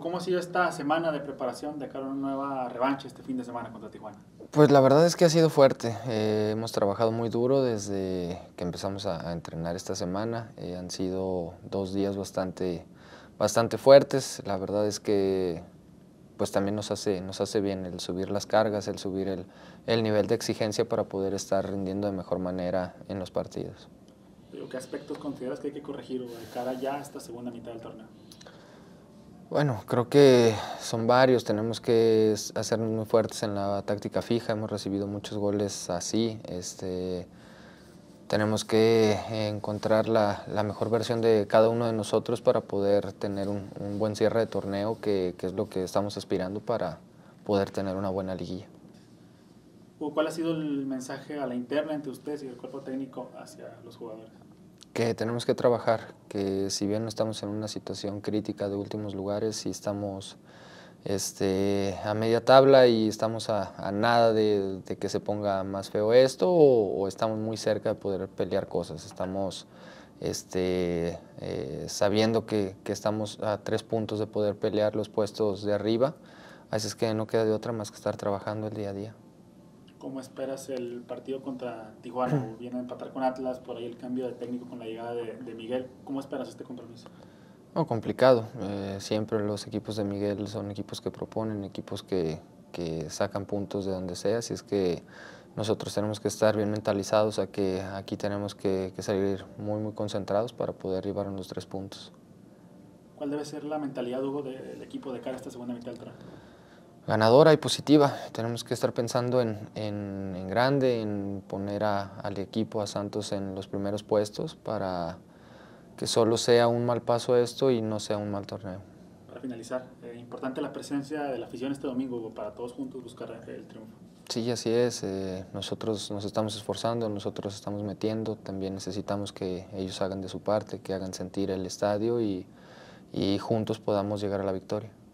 ¿cómo ha sido esta semana de preparación de cara a una nueva revancha este fin de semana contra Tijuana? Pues la verdad es que ha sido fuerte. Eh, hemos trabajado muy duro desde que empezamos a, entrenar esta semana. Eh, han sido dos días bastante, bastante fuertes. La verdad es que pues también nos hace, nos hace bien el subir las cargas, el subir el, el nivel de exigencia para poder estar rindiendo de mejor manera en los partidos. ¿Qué aspectos consideras que hay que corregir de cara ya a esta segunda mitad del torneo? Bueno, creo que son varios. Tenemos que hacernos muy fuertes en la táctica fija. Hemos recibido muchos goles así. Este, tenemos que eh, encontrar la, mejor versión de cada uno de nosotros para poder tener un, buen cierre de torneo, que, es lo que estamos aspirando para poder tener una buena liguilla. ¿Cuál ha sido el mensaje a la interna entre ustedes y el cuerpo técnico hacia los jugadores? que tenemos que trabajar, que si bien no estamos en una situación crítica de últimos lugares y estamos este, a media tabla y estamos a, nada de, que se ponga más feo esto o, estamos muy cerca de poder pelear cosas, estamos este, eh, sabiendo que, que, estamos a tres puntos de poder pelear los puestos de arriba, así es que no queda de otra más que estar trabajando el día a día. ¿Cómo esperas el partido contra Tijuana? Mm. Viene a empatar con Atlas, por ahí el cambio de técnico con la llegada de, Miguel. ¿Cómo esperas este compromiso? No, complicado. Eh, siempre los equipos de Miguel son equipos que proponen, equipos que, que sacan puntos de donde sea, así es que nosotros tenemos que estar bien mentalizados a que aquí tenemos que, que, salir muy, muy concentrados para poder llevar los tres puntos. ¿Cuál debe ser la mentalidad, Hugo, del equipo de cara a esta segunda mitad del ganadora y positiva. Tenemos que estar pensando en, grande, en poner al equipo, a Santos, en los primeros puestos para que solo sea un mal paso esto y no sea un mal torneo. Para finalizar, eh, importante la presencia de la afición este domingo para todos juntos buscar el triunfo. Sí, así es. Eh, nosotros nos estamos esforzando, nosotros estamos metiendo. También necesitamos que ellos hagan de su parte, que hagan sentir el estadio y juntos podamos llegar a la victoria.